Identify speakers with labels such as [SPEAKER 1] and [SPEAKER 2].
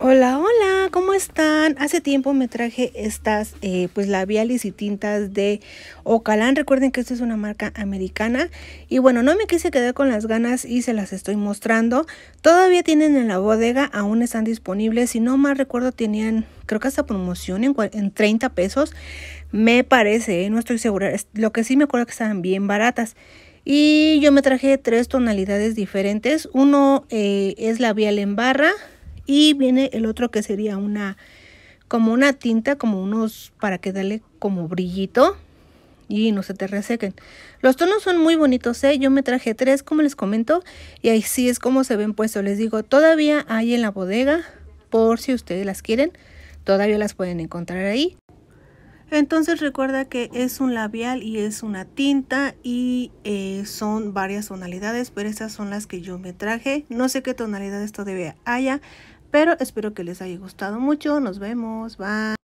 [SPEAKER 1] Hola, hola, ¿cómo están? Hace tiempo me traje estas eh, pues labiales y tintas de Ocalan, Recuerden que esta es una marca americana. Y bueno, no me quise quedar con las ganas y se las estoy mostrando. Todavía tienen en la bodega, aún están disponibles. Si no mal recuerdo, tenían creo que hasta promoción en, 30 pesos. Me parece, ¿eh? no estoy segura. Lo que sí me acuerdo que estaban bien baratas. Y yo me traje tres tonalidades diferentes. Uno eh, es labial en barra y viene el otro que sería una, como una tinta, como unos, para que dale como brillito y no se te resequen. Los tonos son muy bonitos, ¿eh? Yo me traje tres, como les comento, y ahí sí es como se ven puestos. Les digo, todavía hay en la bodega, por si ustedes las quieren, todavía las pueden encontrar ahí. Entonces recuerda que es un labial y es una tinta y eh, son varias tonalidades, pero estas son las que yo me traje. No sé qué tonalidades todavía haya, pero espero que les haya gustado mucho. Nos vemos. Bye.